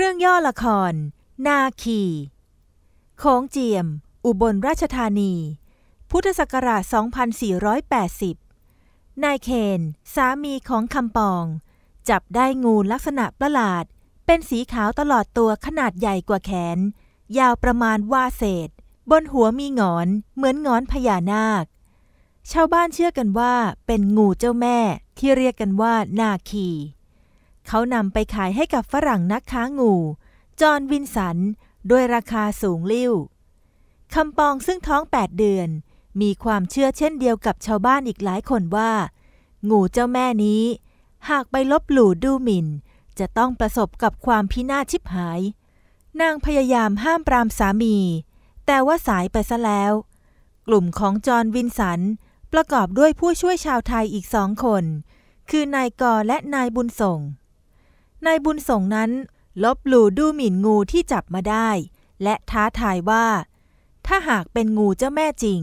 เรื่องย่อละคร นาคีของเจียม อุบลราชธานี พุทธศักราช 2480 นายเคน สามีของคำปอง จับได้งูลักษณะประหลาด เป็นสีขาวตลอดตัวขนาดใหญ่กว่าแขน ยาวประมาณว่าเศษ บนหัวมีงอน เหมือนงอนพญานาค ชาวบ้านเชื่อกันว่าเป็นงูเจ้าแม่ที่เรียกกันว่านาคีเขานำไปขายให้กับฝรั่งนักค้างู จอห์นวินสันด้วยราคาสูงลิ่วคำปองซึ่งท้อง8เดือน มีความเชื่อเช่นเดียวกับชาวบ้านอีกหลายคนว่า งูเจ้าแม่นี้ หากไปลบหลู่ดูหมิน่นจะต้องประสบกับความพินาศชิบหายนางพยายามห้ามปรามสามี แต่ว่าสายไปซะแล้ว กลุ่มของจอห์นวินสันประกอบด้วยผู้ช่วยชาวไทยอีกสองคน คือนายกอและนายบุญส่งนายบุญส่งนั้นลบหลู่ดูหมิ่นงูที่จับมาได้ และท้าทายว่า ถ้าหากเป็นงูเจ้าแม่จริง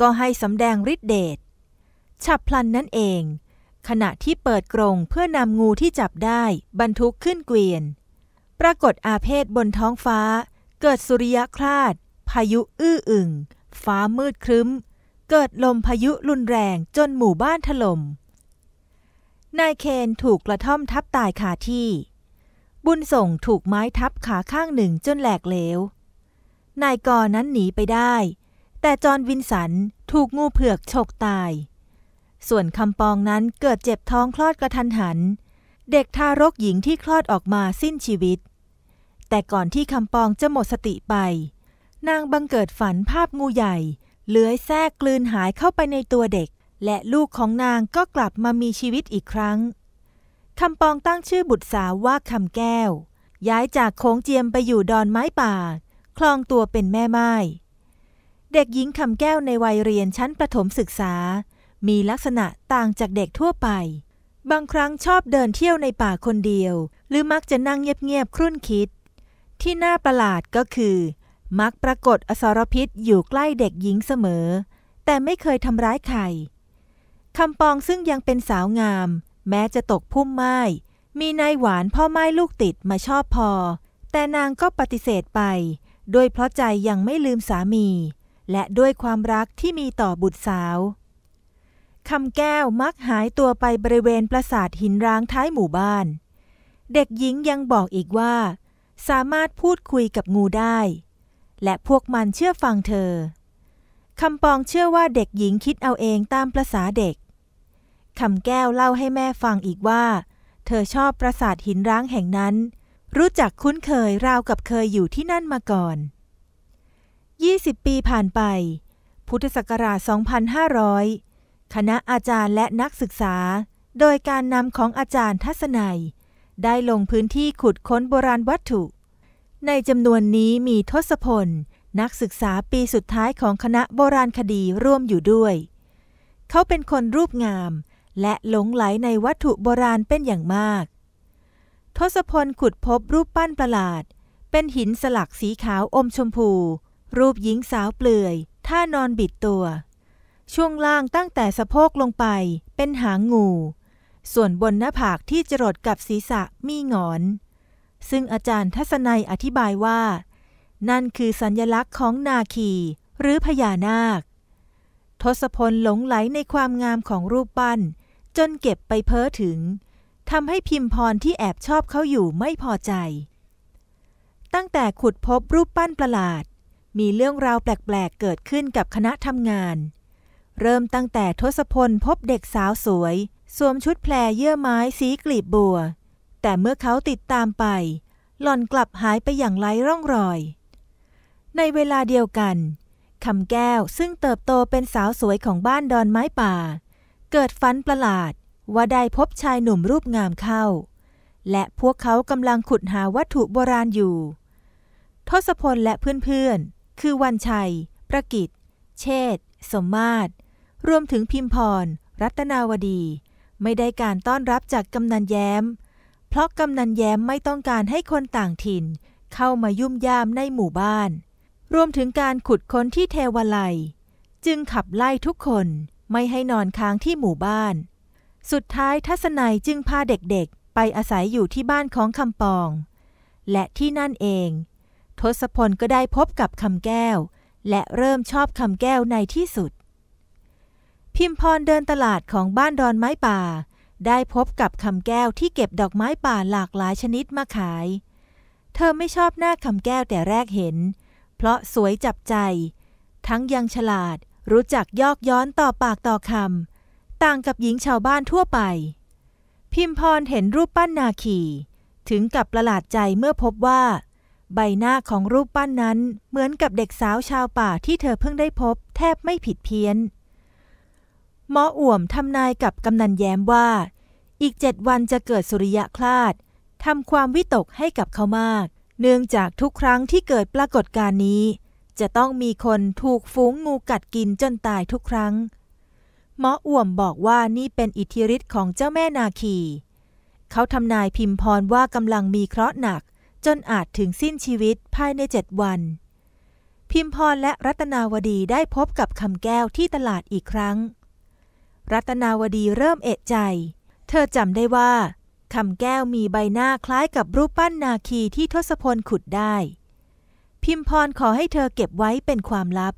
ก็ให้สำแดงฤทธิเดชฉับพลันนั่นเอง ขณะที่เปิดกรงเพื่อนำงูที่จับได้ บรรทุกขึ้นเกวียน ปรากฏอาเพศบนท้องฟ้า เกิดสุริยคราด พายุอื้ออึงฟ้ามืดครึ้ม เกิดลมพายุรุนแรงจนหมู่บ้านถลม่มนายเคนถูกกระท่อมทับตายคาที่ บุญส่งถูกไม้ทับขาข้างหนึ่งจนแหลกเหลวนายกอนั้นหนีไปได้ แต่จอร์นวินสันถูกงูเผือกฉกตาย ส่วนคำปองนั้นเกิดเจ็บท้องคลอดกระทันหัน เด็กทารกหญิงที่คลอดออกมาสิ้นชีวิต แต่ก่อนที่คำปองจะหมดสติไป นางบังเกิดฝันภาพงูใหญ่เลื้อยแทรกกลืนหายเข้าไปในตัวเด็กและลูกของนางก็กลับมามีชีวิตอีกครั้ง คำปองตั้งชื่อบุตรสาวว่าคำแก้ว ย้ายจากโค้งเจียมไปอยู่ดอนไม้ป่า คลองตัวเป็นแม่ไม้ เด็กหญิงคำแก้วในวัยเรียนชั้นประถมศึกษา มีลักษณะต่างจากเด็กทั่วไป บางครั้งชอบเดินเที่ยวในป่าคนเดียว หรือมักจะนั่งเงียบๆ ครุ่นคิด ที่น่าประหลาดก็คือ มักปรากฏอสรพิษอยู่ใกล้เด็กหญิงเสมอ แต่ไม่เคยทำร้ายใครคำปองซึ่งยังเป็นสาวงาม แม้จะตกพุ่มไม้ มีนายหวานพ่อไม้ลูกติดมาชอบพอ แต่นางก็ปฏิเสธไปด้วยเพราะใจยังไม่ลืมสามี และด้วยความรักที่มีต่อบุตรสาว คำแก้วมักหายตัวไปบริเวณปราสาทหินร้างท้ายหมู่บ้าน เด็กหญิงยังบอกอีกว่า สามารถพูดคุยกับงูได้ และพวกมันเชื่อฟังเธอคำปองเชื่อว่าเด็กหญิงคิดเอาเองตามประษาเด็กคำแก้วเล่าให้แม่ฟังอีกว่า เธอชอบปราสาทหินร้างแห่งนั้น รู้จักคุ้นเคยราวกับเคยอยู่ที่นั่นมาก่อน 20 ปีผ่านไป พุทธศักราช 2500 คณะอาจารย์และนักศึกษา โดยการนำของอาจารย์ทัศนัย ได้ลงพื้นที่ขุดค้นโบราณวัตถุ ในจำนวนนี้มีทศพล นักศึกษาปีสุดท้ายของคณะโบราณคดีร่วมอยู่ด้วย เขาเป็นคนรูปงามและหลงไหลในวัตถุโบราณเป็นอย่างมาก ทศพลขุดพบรูปปั้นประหลาด เป็นหินสลักสีขาวอมชมพู รูปหญิงสาวเปลือย ท่านอนบิดตัว ช่วงล่างตั้งแต่สะโพกลงไปเป็นหางงู ส่วนบนหน้าผากที่จรดกับศีรษะมีงอน ซึ่งอาจารย์ทัศนัยอธิบายว่า นั่นคือสัญญลักษณ์ของนาคีหรือพญานาค ทศพลหลงไหลในความงามของรูปปั้นจนเก็บไปเพ้อถึงทำให้พิมพรที่แอบชอบเขาอยู่ไม่พอใจ ตั้งแต่ขุดพบรูปปั้นประหลาด มีเรื่องราวแปลกๆเกิดขึ้นกับคณะทำงาน เริ่มตั้งแต่ทศพลพบเด็กสาวสวย สวมชุดแพรเยื่อไม้สีกลีบบัว แต่เมื่อเขาติดตามไป หล่อนกลับหายไปอย่างไร้ร่องรอย ในเวลาเดียวกันคำแก้วซึ่งเติบโตเป็นสาวสวยของบ้านดอนไม้ป่าเกิดฝันประหลาด ว่าได้พบชายหนุ่มรูปงามเข้า และพวกเขากำลังขุดหาวัตถุโบราณอยู่ ทศพลและเพื่อนๆ คือวันชัย ประกิตเชษสมมาตรรวมถึงพิมพร รัตนาวดี ไม่ได้การต้อนรับจากกำนันแย้ม เพราะกำนันแย้มไม่ต้องการให้คนต่างถิ่น เข้ามายุ่มย่ามในหมู่บ้านรวมถึงการขุดค้นที่เทวไลจึงขับไล่ทุกคนไม่ให้นอนค้างที่หมู่บ้าน สุดท้ายทัศนัยจึงพาเด็กๆ ไปอาศัยอยู่ที่บ้านของคำปอง และที่นั่นเองทศพลก็ได้พบกับคำแก้ว และเริ่มชอบคำแก้วในที่สุด พิมพรเดินตลาดของบ้านดอนไม้ป่า ได้พบกับคำแก้วที่เก็บดอกไม้ป่าหลากหลายชนิดมาขาย เธอไม่ชอบหน้าคำแก้วแต่แรกเห็น เพราะสวยจับใจ ทั้งยังฉลาดรู้จักยอกย้อนต่อปากต่อคำ ต่างกับหญิงชาวบ้านทั่วไป พิมพรเห็นรูปปั้นนาคีถึงกับประหลาดใจเมื่อพบว่า ใบหน้าของรูปปั้นนั้นเหมือนกับเด็กสาวชาวป่าที่เธอเพิ่งได้พบ แทบไม่ผิดเพี้ยนหมออ่วมทำนายกับกำนันแย้มว่า อีกเจ็ดวันจะเกิดสุริยะคลาดทำความวิตกให้กับเขามาก เนื่องจากทุกครั้งที่เกิดปรากฏการณ์นี้จะต้องมีคนถูกฝูงงูกัดกินจนตายทุกครั้งหมออ่วมบอกว่านี่เป็นอิทธิฤทธิ์ของเจ้าแม่นาคี เขาทำนายพิมพรว่ากำลังมีเคราะห์หนักจนอาจถึงสิ้นชีวิตภายในเจ็ดวัน พิมพรและรัตนาวดีได้พบกับคำแก้วที่ตลาดอีกครั้ง รัตนาวดีเริ่มเอะใจ เธอจำได้ว่าคำแก้วมีใบหน้าคล้ายกับรูปปั้นนาคีที่ทศพลขุดได้พิมพรขอให้เธอเก็บไว้เป็นความลับ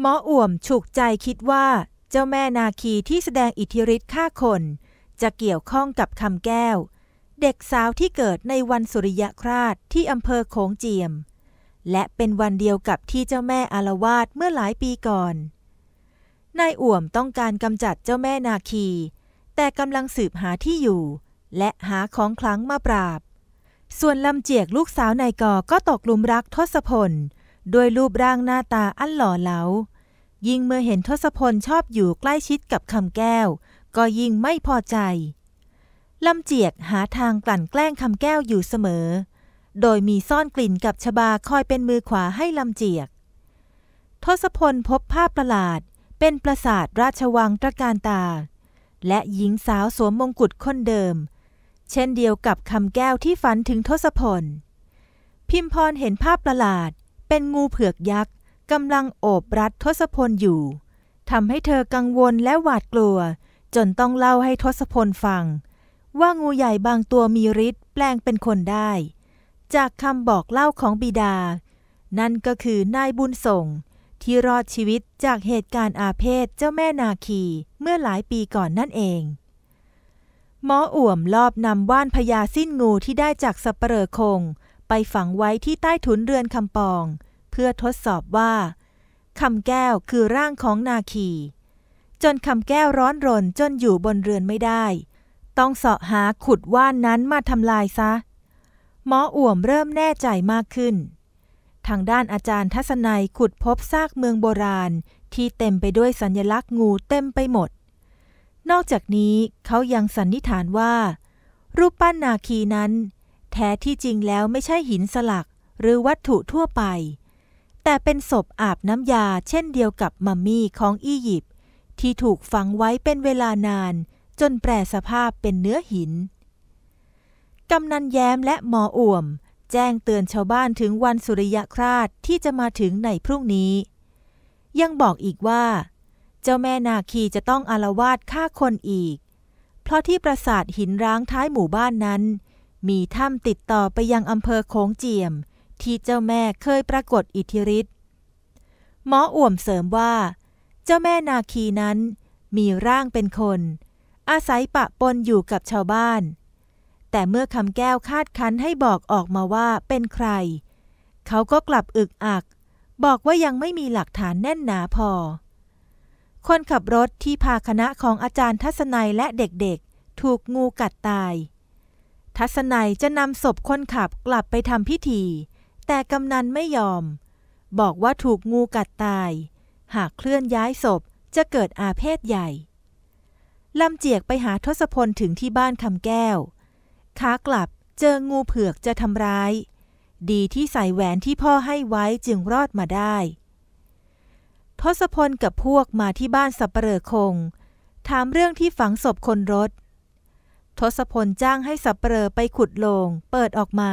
หมออ่วมฉุกใจคิดว่า เจ้าแม่นาคีที่แสดงอิทธิฤทธิ์ฆ่าคน จะเกี่ยวข้องกับคำแก้ว เด็กสาวที่เกิดในวันสุริยคราชที่อำเภอโขงเจียม และเป็นวันเดียวกับที่เจ้าแม่อารวาสเมื่อหลายปีก่อนนายอ่วมต้องการกำจัดเจ้าแม่นาคี แต่กำลังสืบหาที่อยู่ และหาของคลังมาปราบส่วนลำเจียกลูกสาวนายกอก็ตกหลุมรักทศพลด้วยรูปร่างหน้าตาอันหล่อเหลา ยิ่งเมื่อเห็นทศพลชอบอยู่ใกล้ชิดกับคำแก้ว ก็ยิ่งไม่พอใจ ลำเจียกหาทางกลั่นแกล้งคำแก้วอยู่เสมอ โดยมีซ่อนกลิ่นกับชบาคอยเป็นมือขวาให้ลำเจียก ทศพลพบภาพประหลาดเป็นปราสาทราชวังตระการตา และหญิงสาวสวมมงกุฎคนเดิมเช่นเดียวกับคำแก้วที่ฝันถึงทศพล พิมพรเห็นภาพประหลาด เป็นงูเผือกยักษ์กำลังโอบรัดทศพลอยู่ ทำให้เธอกังวลและหวาดกลัว จนต้องเล่าให้ทศพลฟัง ว่างูใหญ่บางตัวมีฤทธิ์แปลงเป็นคนได้ จากคำบอกเล่าของบิดา นั่นก็คือนายบุญส่ง ที่รอดชีวิตจากเหตุการณ์อาเพศเจ้าแม่นาคีเมื่อหลายปีก่อนนั่นเองหมออ่วมลอบนำว่านพญาสิ้นงูที่ได้จากสัปเหร่อคง ไปฝังไว้ที่ใต้ถุนเรือนคำปอง เพื่อทดสอบว่าคำแก้วคือร่างของนาคีจนคำแก้วร้อนรนจนอยู่บนเรือนไม่ได้ ต้องเสาะหาขุดว่านนั้นมาทำลายซะ หมออ่วมเริ่มแน่ใจมากขึ้น ทางด้านอาจารย์ทัศนัยขุดพบซากเมืองโบราณที่เต็มไปด้วยสัญลักษณ์งูเต็มไปหมดนอกจากนี้เขายังสันนิษฐานว่า รูปปั้นนาคีนั้น แท้ที่จริงแล้วไม่ใช่หินสลักหรือวัตถุทั่วไป แต่เป็นศพอาบน้ำยาเช่นเดียวกับมัมมี่ของอียิปต์ที่ถูกฝังไว้เป็นเวลานาน จนแปรสภาพเป็นเนื้อหิน กำนันแย้มและหมออ่วม แจ้งเตือนชาวบ้านถึงวันสุริยคราสที่จะมาถึงในพรุ่งนี้ ยังบอกอีกว่าเจ้าแม่นาคีจะต้องอารวาสฆ่าคนอีก เพราะที่ปราสาทหินร้างท้ายหมู่บ้านนั้น มีถ้ำติดต่อไปยังอำเภอโขงเจียม ที่เจ้าแม่เคยปรากฏอิทธิฤทธิ์หมออ่วมเสริมว่า เจ้าแม่นาคีนั้นมีร่างเป็นคน อาศัยปะปนอยู่กับชาวบ้าน แต่เมื่อคำแก้วคาดคันให้บอกออกมาว่าเป็นใครเขาก็กลับอึกอัก บอกว่ายังไม่มีหลักฐานแน่นหนาพอคนขับรถที่พาคณะของอาจารย์ทัศนัยและเด็กๆ ถูกงูกัดตาย ทัศนัยจะนำศพคนขับกลับไปทำพิธี แต่กำนันไม่ยอม บอกว่าถูกงูกัดตาย หากเคลื่อนย้ายศพจะเกิดอาเพศใหญ่ ลำเจียกไปหาทศพลถึงที่บ้านคำแก้วขากลับเจองูเผือกจะทำร้าย ดีที่ใส่แหวนที่พ่อให้ไว้จึงรอดมาได้ทศพลกับพวกมาที่บ้านสับเปลอคง ถามเรื่องที่ฝังศพคนรถทศพลจ้างให้สับเปลอไปขุดโลง เปิดออกมา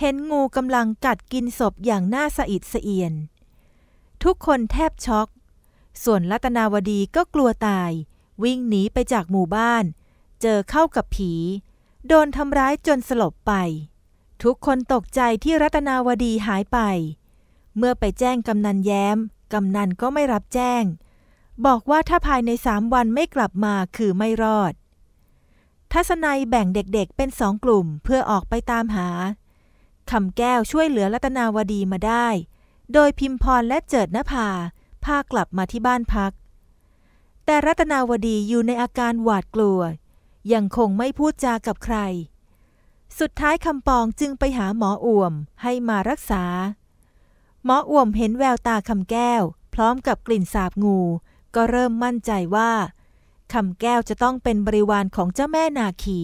เห็นงูกำลังกัดกินศพอย่างน่าสะอิดสะเอียน ทุกคนแทบช็อก ส่วนรัตนาวดีก็กลัวตาย วิ่งหนีไปจากหมู่บ้าน เจอเข้ากับผี โดนทำร้ายจนสลบไป ทุกคนตกใจที่รัตนาวดีหายไป เมื่อไปแจ้งกำนันแย้มกำนันก็ไม่รับแจ้ง บอกว่าถ้าภายในสามวันไม่กลับมาคือไม่รอด ทัศนัยแบ่งเด็กๆเป็นสองกลุ่มเพื่อออกไปตามหาคำแก้วช่วยเหลือรัตนาวดีมาได้ โดยพิมพรและเจิดนภา พากลับมาที่บ้านพัก แต่รัตนาวดีอยู่ในอาการหวาดกลัว ยังคงไม่พูดจากับใคร สุดท้ายคำปองจึงไปหาหมออ่วมให้มารักษาหมออ่วมเห็นแววตาคำแก้ว พร้อมกับกลิ่นสาบงู ก็เริ่มมั่นใจว่า คำแก้วจะต้องเป็นบริวารของเจ้าแม่นาคี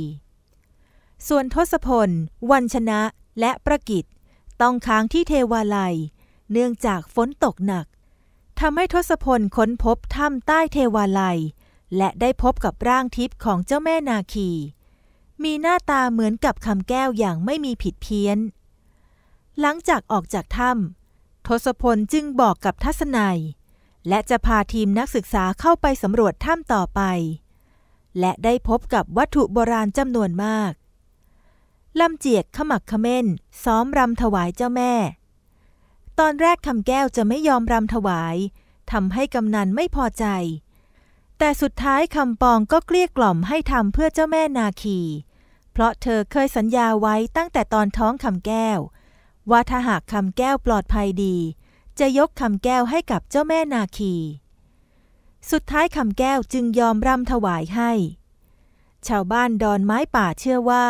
ส่วนทศพลวันชนะและประกิตต้องค้างที่เทวาลัย เนื่องจากฝนตกหนักทำให้ทศพลค้นพบถ้ำใต้เทวาลัย และได้พบกับร่างทิพย์ของเจ้าแม่นาคี มีหน้าตาเหมือนกับคำแก้วอย่างไม่มีผิดเพี้ยนหลังจากออกจากถ้ำทศพลจึงบอกกับทัศนัย และจะพาทีมนักศึกษาเข้าไปสำรวจถ้ำต่อไป และได้พบกับวัตถุโบราณจำนวนมากลำเจียกขมักขม้น ซ้อมรำถวายเจ้าแม่ ตอนแรกคำแก้วจะไม่ยอมรำถวายทำให้กำนันไม่พอใจ แต่สุดท้ายคำปองก็เกลี้ยกล่อมให้ทำเพื่อเจ้าแม่นาคี เพราะเธอเคยสัญญาไว้ตั้งแต่ตอนท้องคำแก้วว่าถ้าหากคำแก้วปลอดภัยดี จะยกคำแก้วให้กับเจ้าแม่นาคี สุดท้ายคำแก้วจึงยอมรำถวายให้ ชาวบ้านดอนไม้ป่าเชื่อว่า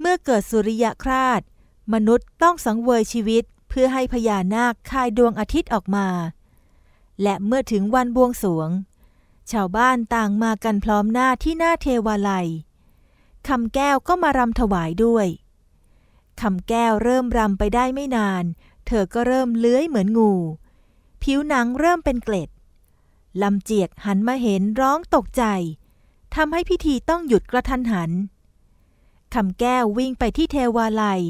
เมื่อเกิดสุริยคราด มนุษย์ต้องสังเวยชีวิตเพื่อให้พญานาคคายดวงอาทิตย์ออกมา และเมื่อถึงวันบวงสวงชาวบ้านต่างมากันพร้อมหน้าที่หน้าเทวาลัยคำแก้วก็มารำถวายด้วยคำแก้วเริ่มรำไปได้ไม่นาน เธอก็เริ่มเลื้อยเหมือนงู ผิวหนังเริ่มเป็นเกล็ดลำเจียกหันมาเห็นร้องตกใจทำให้พิธีต้องหยุดกระทันหันคำแก้ววิ่งไปที่เทวาลัย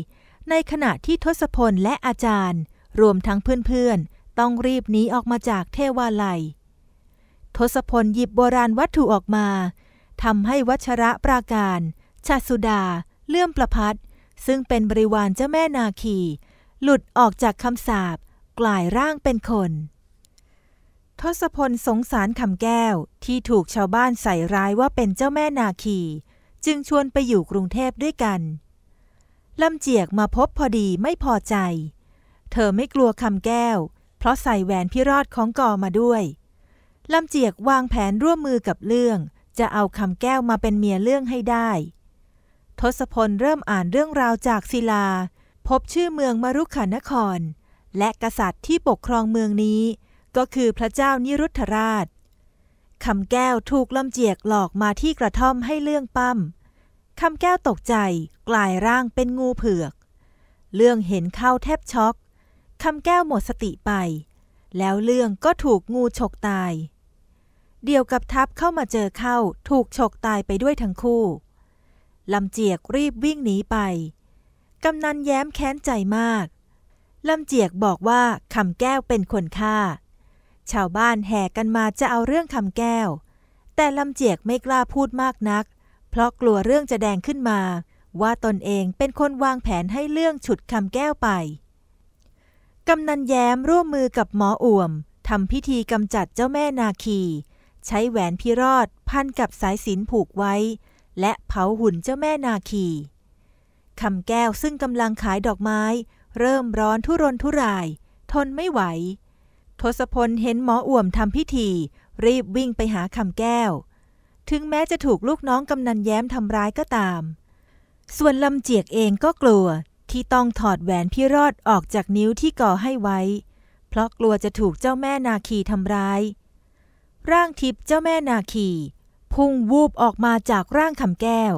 ในขณะที่ทศพลและอาจารย์ รวมทั้งเพื่อนๆ ต้องรีบหนีออกมาจากเทวาลัย ทศพลหยิบโบราณวัตถุออกมาทำให้วัชระปราการชาสุดาเลื่อมประพัดซึ่งเป็นบริวารเจ้าแม่นาคีหลุดออกจากคำสาบกลายร่างเป็นคน ทศพลสงสารคำแก้วที่ถูกชาวบ้านใส่ร้ายว่าเป็นเจ้าแม่นาคีจึงชวนไปอยู่กรุงเทพด้วยกันลำเจียกมาพบพอดีไม่พอใจ เธอไม่กลัวคำแก้ว เพราะใส่แหวนพิรอดของกอมาด้วยลำเจียกวางแผนร่วมมือกับเรื่อง จะเอาคำแก้วมาเป็นเมียเรื่องให้ได้ทศพลเริ่มอ่านเรื่องราวจากศิลา พบชื่อเมืองมรุขานคร และกษัตริย์ที่ปกครองเมืองนี้ ก็คือพระเจ้านิรุทธราชคำแก้วถูกลำเจียก หลอกมาที่กระท่อมให้เรื่องปั้มคำแก้วตกใจกลายร่างเป็นงูเผือก เรื่องเห็นเข้าแทบช็อกคำแก้วหมดสติไป แล้วเรื่องก็ถูกงูฉกตาย เดียวกับทัพเข้ามาเจอเข้าถูกฉกตายไปด้วยทั้งคู่ลำเจียกรีบวิ่งหนีไป กำนันแย้มแค้นใจมาก ลำเจียกบอกว่าคำแก้วเป็นคนฆ่า ชาวบ้านแห่กันมาจะเอาเรื่องคำแก้ว แต่ลำเจียกไม่กล้าพูดมากนัก เพราะกลัวเรื่องจะแดงขึ้นมา ว่าตนเองเป็นคนวางแผนให้เรื่องฉุดคำแก้วไป กำนันแย้มร่วมมือกับหมออ่วมทำพิธีกำจัดเจ้าแม่นาคี ใช้แหวนพิรอด พันกับสายสินผูกไว้และเผาหุ่นเจ้าแม่นาคี คำแก้วซึ่งกำลังขายดอกไม้ เริ่มร้อน ทุรนทุราย ทนไม่ไหว ทศพลเห็นหมออ่วมทำพิธี รีบวิ่งไปหาคำแก้ว ถึงแม้จะถูกลูกน้องกำนันแย้มทำร้ายก็ตาม ส่วนลำเจียกเองก็กลัวที่ต้องถอดแหวนพิรอดออกจากนิ้วที่ก่อให้ไว้ เพราะกลัวจะถูกเจ้าแม่นาคีทำร้าย ร่างทิพย์เจ้าแม่นาคีพุ่งวูบออกมาจากร่างคำแก้ว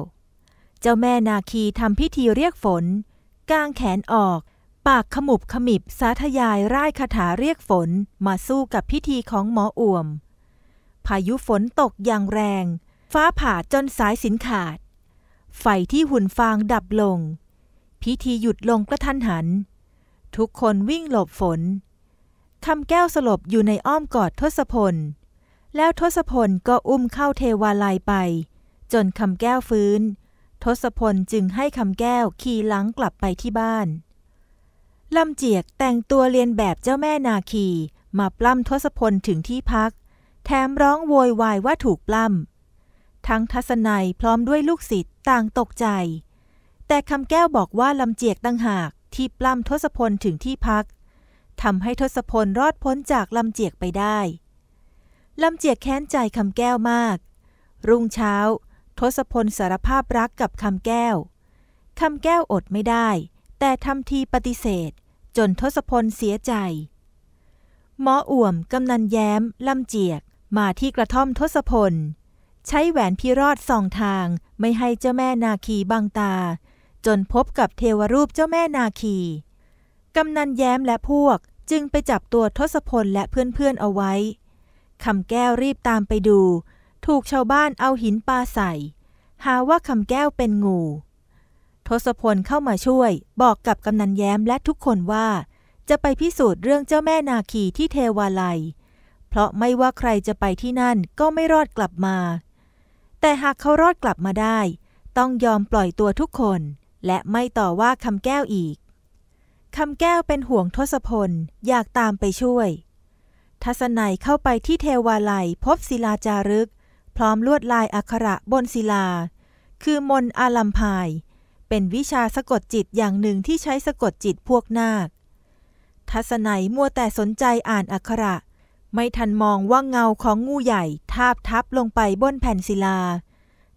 เจ้าแม่นาคีทำพิธีเรียกฝนกางแขนออก ปากขมุบขมิบสาธยายร่ายคาถาเรียกฝนมาสู้กับพิธีของหมออ่วม พายุฝนตกอย่างแรง ฟ้าผ่าจนสายสินขาด ไฟที่หุ่นฟางดับลง พิธีหยุดลงกระทันหัน ทุกคนวิ่งหลบฝนคำแก้วสลบอยู่ในอ้อมกอดทศพลแล้วทศพลก็อุ้มเข้าเทวาลัยไป จนคำแก้วฟื้นทศพลจึงให้คำแก้วขี่หลังกลับไปที่บ้านลำเจียกแต่งตัวเรียนแบบเจ้าแม่นาคีมาปล้ำทศพลถึงที่พัก แถมร้องโวยวายว่าถูกปล้ำทั้งทัศนัยพร้อมด้วยลูกศิษย์ต่างตกใจ แต่คำแก้วบอกว่าลำเจียกตั้งหากที่ปล้ำทศพลถึงที่พักทำให้ทศพลรอดพ้นจากลำเจียกไปได้ลำเจียกแค้นใจคำแก้วมาก รุ่งเช้า ทศพลสารภาพรักกับคำแก้ว คำแก้วอดไม่ได้ แต่ทำทีปฏิเสธ จนทศพลเสียใจ หมออ่วมกำนันแย้มลำเจียก มาที่กระท่อมทศพลใช้แหวนพิรอดส่องทาง ไม่ให้เจ้าแม่นาคีบังตา จนพบกับเทวรูปเจ้าแม่นาคีกำนันแย้มและพวกจึงไปจับตัวทศพลและเพื่อนๆเอาไว้คำแก้วรีบตามไปดู ถูกชาวบ้านเอาหินปาใส่ หาว่าคำแก้วเป็นงูทศพลเข้ามาช่วยบอกกับกำนันแย้มและทุกคนว่า จะไปพิสูจน์เรื่องเจ้าแม่ นาคีที่เทวาลัย เพราะไม่ว่าใครจะไปที่นั่นก็ไม่รอดกลับมา แต่หากเขารอดกลับมาได้ ต้องยอมปล่อยตัวทุกคน และไม่ต่อว่าคำแก้วอีก คำแก้วเป็นห่วงทศพลอยากตามไปช่วยทัศนัยเข้าไปที่เทวาลัย พบศิลาจารึก พร้อมลวดลายอักขระบนศิลา คือมนอาลัมพาย เป็นวิชาสะกดจิตอย่างหนึ่งที่ใช้สะกดจิตพวกนาค ทัศนัยมัวแต่สนใจอ่านอักขระ ไม่ทันมองว่าเงาของงูใหญ่ทาบทับลงไปบนแผ่นศิลา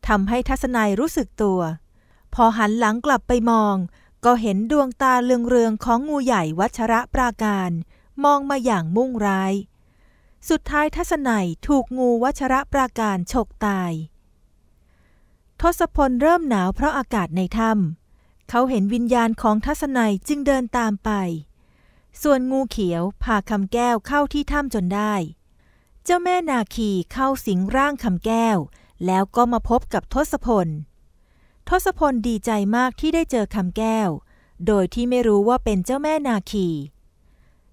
ทำให้ทัศนัยรู้สึกตัว พอหันหลังกลับไปมอง ก็เห็นดวงตาเรืองงของงูใหญ่วัชระปราการมองมาอย่างมุ่งร้าย สุดท้ายทัศนัยถูกงูวัชระปราการฉกตาย ทศพลเริ่มหนาวเพราะอากาศในถ้ำ เขาเห็นวิญญาณของทัศนัยจึงเดินตามไป ส่วนงูเขียว พาคำแก้วเข้าที่ถ้ำจนได้ เจ้าแม่นาคีเข้าสิงร่างคำแก้ว แล้วก็มาพบกับทศพล ทศพลดีใจมากที่ได้เจอคำแก้ว โดยที่ไม่รู้ว่าเป็นเจ้าแม่นาคี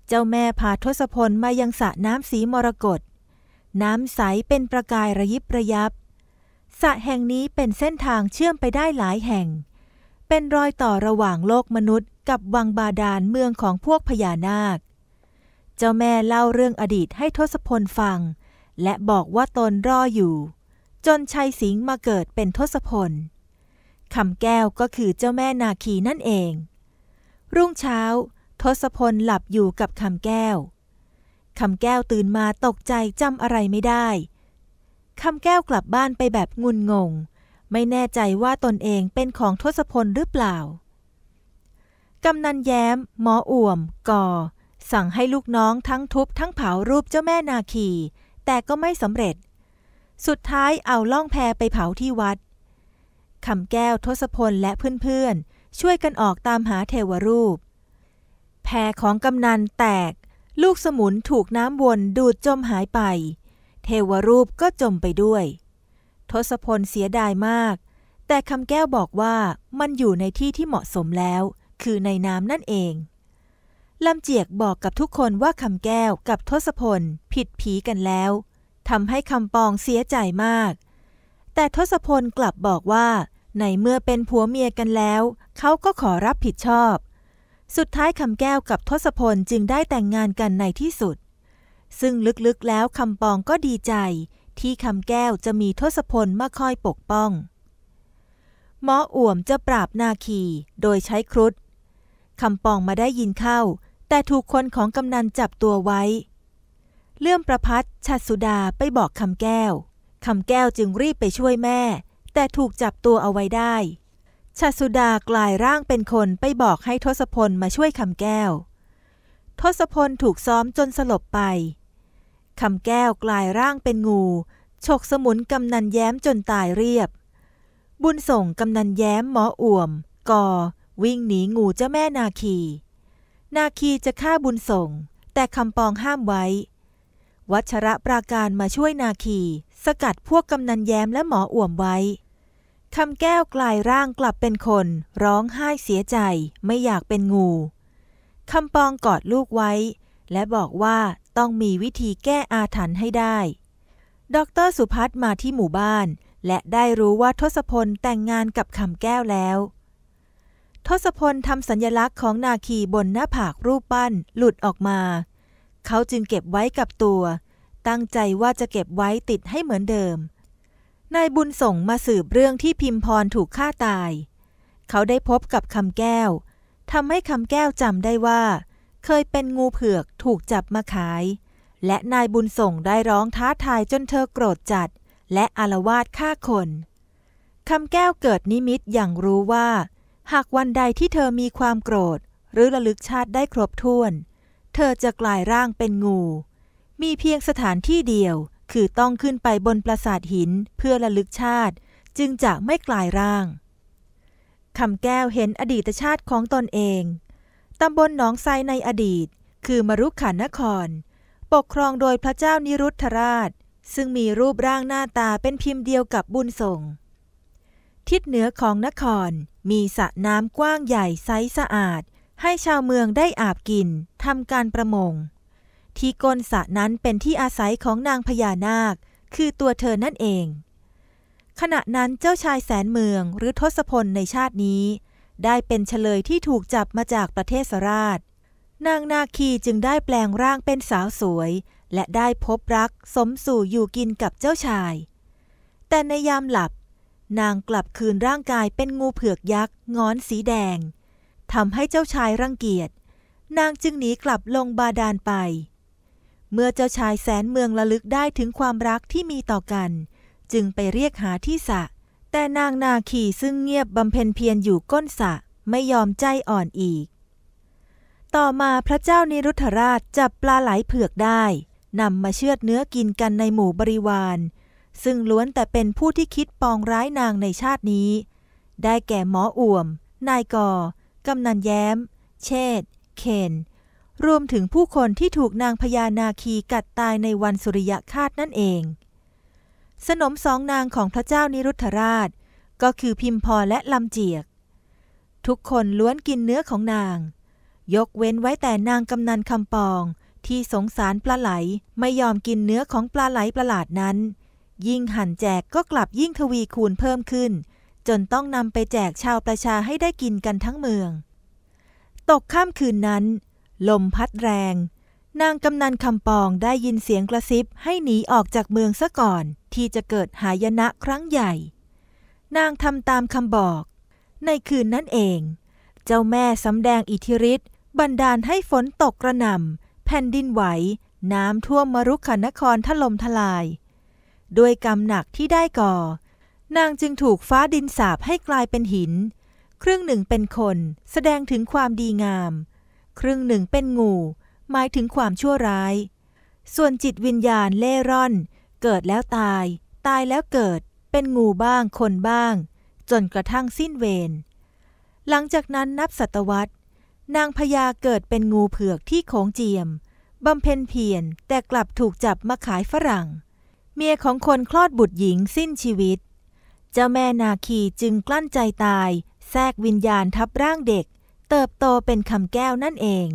เจ้าแม่พาทศพลมายังสระน้ำสีมรกต น้ำใสเป็นประกายระยิบระยับ สระแห่งนี้เป็นเส้นทางเชื่อมไปได้หลายแห่ง เป็นรอยต่อระหว่างโลกมนุษย์กับวังบาดาลเมืองของพวกพญานาค เจ้าแม่เล่าเรื่องอดีตให้ทศพลฟัง และบอกว่าตนรออยู่ จนชัยสิงห์มาเกิดเป็นทศพลคำแก้วก็คือเจ้าแม่นาคีนั่นเอง รุ่งเช้าทศพลหลับอยู่กับคำแก้ว คำแก้วตื่นมาตกใจจำอะไรไม่ได้ คำแก้วกลับบ้านไปแบบงุนงง ไม่แน่ใจว่าตนเองเป็นของทศพลหรือเปล่า กำนันแย้ม หมออ่วม ก่อสั่งให้ลูกน้องทั้งทุบทั้งเผารูปเจ้าแม่นาคี แต่ก็ไม่สำเร็จ สุดท้ายเอาล่องแพไปเผาที่วัด คำแก้วทศพลและเพื่อนๆช่วยกันออกตามหาเทวรูปแพของกำนันแตก ลูกสมุนถูกน้ำวนดูดจมหายไป เทวรูปก็จมไปด้วย ทศพลเสียดายมาก แต่คำแก้วบอกว่ามันอยู่ในที่ที่เหมาะสมแล้ว คือในน้ำนั่นเอง ลำเจียกบอกกับทุกคนว่า คำแก้วกับทศพลผิดผีกันแล้วทำให้คำปองเสียใจมาก แต่ทศพลกลับบอกว่า ในเมื่อเป็นผัวเมียกันแล้ว เขาก็ขอรับผิดชอบสุดท้ายคำแก้วกับทศพลจึงได้แต่งงานกันในที่สุด ซึ่งลึกๆแล้วคำปองก็ดีใจ ที่คำแก้วจะมีทศพลมาคอยปกป้องหมออ่วมจะปราบนาคีโดยใช้ครุฑคำปองมาได้ยินเข้า แต่ถูกคนของกำนันจับตัวไว้ เลื่อมประพัดชัดสุดาไปบอกคำแก้ว คำแก้วจึงรีบไปช่วยแม่ แต่ถูกจับตัวเอาไว้ได้ชาสุดากลายร่างเป็นคนไปบอกให้ทศพลมาช่วยคำแก้ว ทศพลถูกซ้อมจนสลบไป คำแก้วกลายร่างเป็นงูฉกสมุนกำนันแย้มจนตายเรียบ บุญส่งกำนันแย้มหมออ่วมกอวิ่งหนีงูเจ้าแม่นาคี นาคีจะฆ่าบุญส่ง แต่คำปองห้ามไว้ วัชระปราการมาช่วยนาคีสกัดพวกกำนันแย้มและหมออ่วมไว้คำแก้วกลายร่างกลับเป็นคน ร้องไห้เสียใจไม่อยากเป็นงู คำปองกอดลูกไว้ และบอกว่าต้องมีวิธีแก้อาถรรพ์ให้ได้ ดรสุพัฒน์มาที่หมู่บ้าน และได้รู้ว่าทศพลแต่งงานกับคำแก้วแล้ว ทศพลทำสัญญลักษณ์ของนาคีบนหน้าผากรูปปั้นหลุดออกมา เขาจึงเก็บไว้กับตัว ตั้งใจว่าจะเก็บไว้ติดให้เหมือนเดิมนายบุญส่งมาสืบเรื่องที่พิมพรถูกฆ่าตาย เขาได้พบกับคำแก้ว ทำให้คำแก้วจำได้ว่า เคยเป็นงูเผือกถูกจับมาขาย และนายบุญส่งได้ร้องท้าทายจนเธอโกรธจัดและอารวาสฆ่าคน คำแก้วเกิดนิมิตอย่างรู้ว่า หากวันใดที่เธอมีความโกรธหรือระลึกชาติได้ครบถ้วน เธอจะกลายร่างเป็นงู มีเพียงสถานที่เดียวคือต้องขึ้นไปบนปราสาทหินเพื่อระลึกชาติจึงจะไม่กลายร่างคำแก้วเห็นอดีตชาติของตนเอง ตำบลหนองไซในอดีต คือมรุกขันคร ปกครองโดยพระเจ้านิรุทธราช ซึ่งมีรูปร่างหน้าตาเป็นพิมพ์เดียวกับบุญส่ง ทิศเหนือของนครมีสระน้ำกว้างใหญ่ไซสะอาด ให้ชาวเมืองได้อาบกินทำการประมงที่ก้นสะนั้นเป็นที่อาศัยของนางพญานาค คือตัวเธอนั่นเอง ขณะนั้นเจ้าชายแสนเมืองหรือทศพลในชาตินี้ ได้เป็นเฉลยที่ถูกจับมาจากประเทศสราช นางนาคีจึงได้แปลงร่างเป็นสาวสวย และได้พบรักสมสู่อยู่กินกับเจ้าชาย แต่ในยามหลับ นางกลับคืนร่างกายเป็นงูเผือกยักษ์งอนสีแดงทำให้เจ้าชายรังเกียจนางจึงหนีกลับลงบาดาลไปเมื่อเจ้าชายแสนเมืองระลึกได้ถึงความรักที่มีต่อกัน จึงไปเรียกหาที่สะแต่นางนาคีซึ่งเงียบบำเพ็ญเพียรอยู่ก้นสะไม่ยอมใจอ่อนอีก ต่อมาพระเจ้านิรุทธราชจับปลาไหลเผือกได้ นำมาเชือดเนื้อกินกันในหมู่บริวาร ซึ่งล้วนแต่เป็นผู้ที่คิดปองร้ายนางในชาตินี้ ได้แก่หมออ่วม นายกอกำนันแย้ม เชษเคนรวมถึงผู้คนที่ถูกนางพญานาคีกัดตายในวันสุริยคาตนั่นเอง สนมสองนางของพระเจ้านิรุธราช ก็คือพิมพรและลำเจียก ทุกคนล้วนกินเนื้อของนาง ยกเว้นไว้แต่นางกำนันคำปอง ที่สงสารปลาไหลไม่ยอมกินเนื้อของปลาไหลประหลาดนั้น ยิ่งหั่นแจกก็กลับยิ่งทวีคูณเพิ่มขึ้น จนต้องนำไปแจกชาวประชาให้ได้กินกันทั้งเมือง ตกข้ามคืนนั้นลมพัดแรง นางกำนันคำปองได้ยินเสียงกระซิบ ให้หนีออกจากเมืองซะก่อน ที่จะเกิดหายนะครั้งใหญ่ นางทำตามคำบอก ในคืนนั้นเอง เจ้าแม่สำแดงอิทธิฤทธิ์บันดาลให้ฝนตกกระหน่ำแผ่นดินไหว น้ำท่วมมรุกขนครถล่มทลาย ด้วยกรรมหนักที่ได้ก่อ นางจึงถูกฟ้าดินสาบให้กลายเป็นหินครึ่งหนึ่งเป็นคนแสดงถึงความดีงามครึ่งหนึ่งเป็นงูหมายถึงความชั่วร้าย ส่วนจิตวิญญาณเล่ร่อนเกิดแล้วตาย ตายแล้วเกิดเป็นงูบ้างคนบ้าง จนกระทั่งสิ้นเวรหลังจากนั้นนับศตวรรษ นางพญาเกิดเป็นงูเผือกที่โขงเจียมบำเพ็ญเพียรแต่กลับถูกจับมาขายฝรั่ง เมียของคนคลอดบุตรหญิงสิ้นชีวิตเจ้าแม่นาคีจึงกลั้นใจตายแทรกวิญญาณทับร่างเด็กเติบโตเป็นคำแก้วนั่นเอง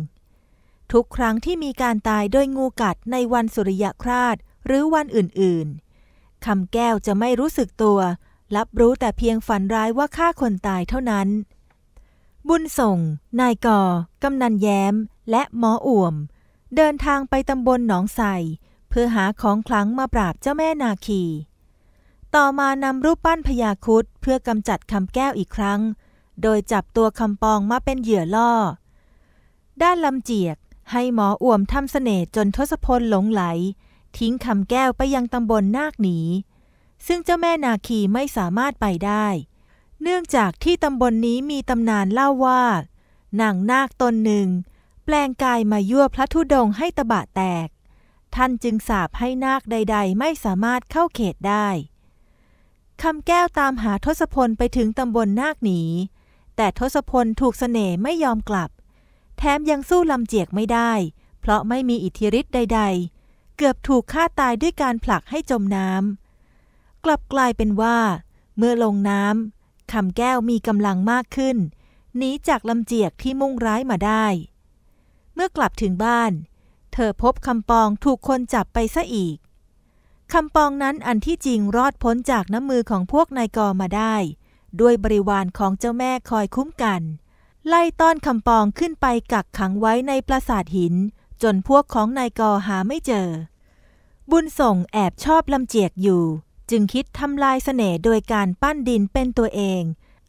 ทุกครั้งที่มีการตายโดยงูกัดในวันสุริยคราสหรือวันอื่นๆ คำแก้วจะไม่รู้สึกตัว รับรู้แต่เพียงฝันร้ายว่าฆ่าคนตายเท่านั้น บุญส่ง นายก่อกำนันแย้ม และหมออ่วม เดินทางไปตำบลหนองใสเพื่อหาของคลังมาปราบเจ้าแม่นาคี ต่อมานำรูปปั้นพญาคุดเพื่อกำจัดคำแก้วอีกครั้งโดยจับตัวคำปองมาเป็นเหยื่อล่อ ด้านลำเจียก ให้หมออ่วมทำสเสน่ห์จนทศพลหลงไหล ทิ้งคำแก้วไปยังตำบลนาคหนี ซึ่งเจ้าแม่นาคีไม่สามารถไปได้ เนื่องจากที่ตำบลนนี้มีตำนานเล่าว่านางนาคตนหนึ่ง แปลงกายมายั่วพระธุดงให้ตะบะแตก ท่านจึงสาบให้นาคใด ๆ ไม่สามารถเข้าเขตได้ คำแก้วตามหาทศพลไปถึงตำบลนาคหนีแต่ทศพลถูกสเสน่ห์ไม่ยอมกลับ แถมยังสู้ลำเจียกไม่ได้ เพราะไม่มีอิทธิฤทธิ์ใด ๆ เกือบถูกฆ่าตายด้วยการผลักให้จมน้ำ กลับกลายเป็นว่า เมื่อลงน้ำคำแก้วมีกำลังมากขึ้นหนีจากลำเจียกที่มุ่งร้ายมาได้ เมื่อกลับถึงบ้าน เธอพบคำปองถูกคนจับไปซะอีกคำปองนั้นอันที่จริงรอดพ้นจากน้ำมือของพวกนายกอมาได้ด้วยบริวารของเจ้าแม่คอยคุ้มกัน ไล่ต้อนคำปองขึ้นไปกักขังไว้ในปราสาทหิน จนพวกของนายกอหาไม่เจอ บุญส่งแอบชอบลำเจียกอยู่ จึงคิดทำลายเสน่ห์โดยการปั้นดินเป็นตัวเอง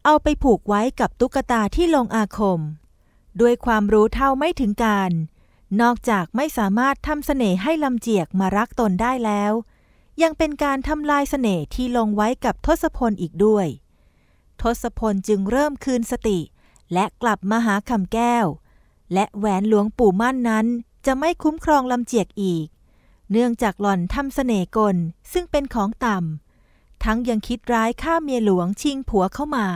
เอาไปผูกไว้กับตุ๊กตาที่ลงอาคม ด้วยความรู้เท่าไม่ถึงการ นอกจากไม่สามารถทำเสน่ห์ให้ลำเจียกมารักตนได้แล้ว ยังเป็นการทำลายเสน่ห์ที่ลงไว้กับทศพลอีกด้วยทศพลจึงเริ่มคืนสติ และกลับมาหาคำแก้ว และแหวนหลวงปู่มั่นนั้นจะไม่คุ้มครองลำเจียกอีก เนื่องจากหล่อนทำสเสน่กล ซึ่งเป็นของต่ำ ทั้งยังคิดร้ายฆ่าเมียหลวงชิงผัวเข้ามา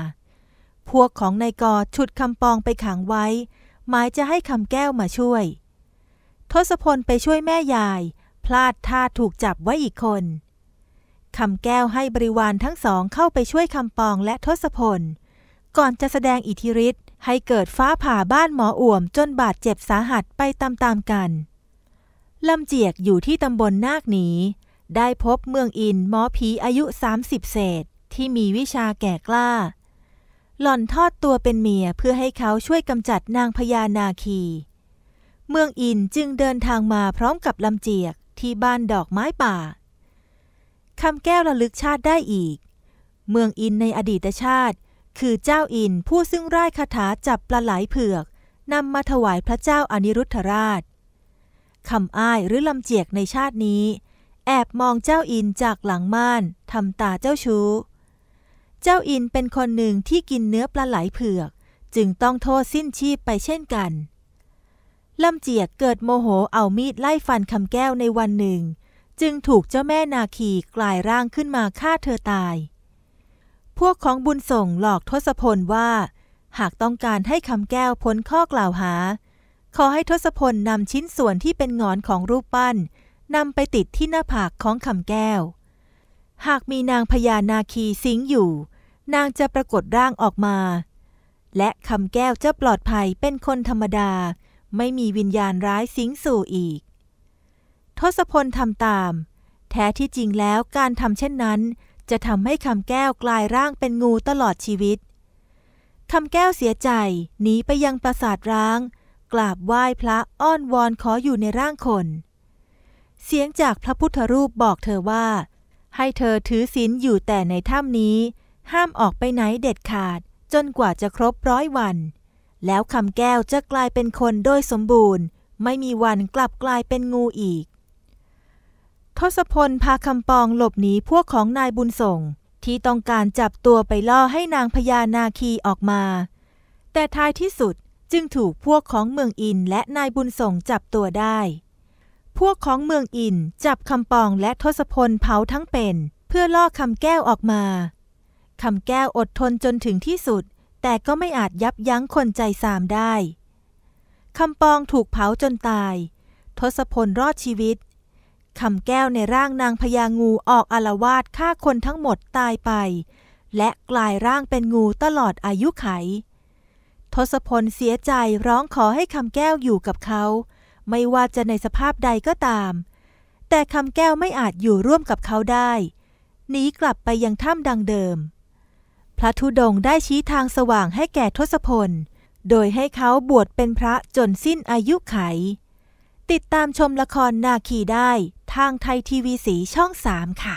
พวกของนายกอฉุดคำปองไปขังไว้ หมายจะให้คำแก้วมาช่วยทศพลไปช่วยแม่ยาย พลาดท่าถูกจับไว้อีกคนคำแก้วให้บริวารทั้งสองเข้าไปช่วยคำปองและทศพล ก่อนจะแสดงอิทธิฤทธิ์ให้เกิดฟ้าผ่าบ้านหมออ่วมจนบาดเจ็บสาหัสไปตามๆกัน ลำเจียกอยู่ที่ตำบลนนาคหนีได้พบเมืองอินหมอผีอายุ 30 เศษ ที่มีวิชาแก่กล้า หล่อนทอดตัวเป็นเมียเพื่อให้เขาช่วยกำจัดนางพญานาคี เมืองอินจึงเดินทางมาพร้อมกับลำเจียกที่บ้านดอกไม้ป่าคำแก้วระลึกชาติได้อีก เมืองอินในอดีตชาติคือเจ้าอินผู้ซึ่งร่ายคาถาจับปลาไหลเผือกนำมาถวายพระเจ้าอนิรุทธราช คำอ้ายหรือลำเจียกในชาตินี้แอบมองเจ้าอินจากหลังม่านทำตาเจ้าชู้ เจ้าอินเป็นคนหนึ่งที่กินเนื้อปลาไหลเผือกจึงต้องโทษสิ้นชีพไปเช่นกัน ลำเจียกเกิดโมโหเอามีดไล่ฟันคำแก้วในวันหนึ่งจึงถูกเจ้าแม่นาคีกลายร่างขึ้นมาฆ่าเธอตาย พวกของบุญส่งหลอกทศพลว่า หากต้องการให้คำแก้วพ้นข้อกล่าวหา ขอให้ทศพลนำชิ้นส่วนที่เป็นงอนของรูปปั้น นำไปติดที่หน้าผากของคำแก้ว หากมีนางพญานาคีสิงอยู่ นางจะปรากฏร่างออกมา และคำแก้วจะปลอดภัยเป็นคนธรรมดา ไม่มีวิญญาณร้ายสิงสู่อีกทศพลทำตาม แท้ที่จริงแล้วการทำเช่นนั้น จะทำให้คำแก้วกลายร่างเป็นงูตลอดชีวิตคำแก้วเสียใจหนีไปยังปราสาทร้าง กราบไหว้พระอ้อนวอนขออยู่ในร่างคน เสียงจากพระพุทธรูปบอกเธอว่า ให้เธอถือศีลอยู่แต่ในถ้ำนี้ ห้ามออกไปไหนเด็ดขาดจนกว่าจะครบร้อยวัน แล้วคำแก้วจะกลายเป็นคนโดยสมบูรณ์ ไม่มีวันกลับกลายเป็นงูอีกทศพลพาคำปองหลบหนี พวกของนายบุญส่ง ที่ต้องการจับตัวไปล่อให้นางพญานาคีออกมา แต่ท้ายที่สุดจึงถูกพวกของเมืองอินและนายบุญส่งจับตัวได้ พวกของเมืองอิน จับคำปองและทศพลเผาทั้งเป็น เพื่อล่อคำแก้วออกมาคำแก้วอดทนจนถึงที่สุด แต่ก็ไม่อาจยับยั้งคนใจสามได้คำปองถูกเผาจนตายทศพลรอดชีวิตคำแก้วในร่างนางพญางูออกอลาวาสฆ่าคนทั้งหมดตายไป และกลายร่างเป็นงูตลอดอายุไขทศพลเสียใจร้องขอให้คำแก้วอยู่กับเขา ไม่ว่าจะในสภาพใดก็ตาม แต่คำแก้วไม่อาจอยู่ร่วมกับเขาได้หนีกลับไปยังถ้ำดังเดิม พระธุดงได้ชี้ทางสว่างให้แก่ทศพลโดยให้เขาบวชเป็นพระจนสิ้นอายุไขติดตามชมละครนาคีได้ทางไทยทีวีสีช่อง 3 ค่ะ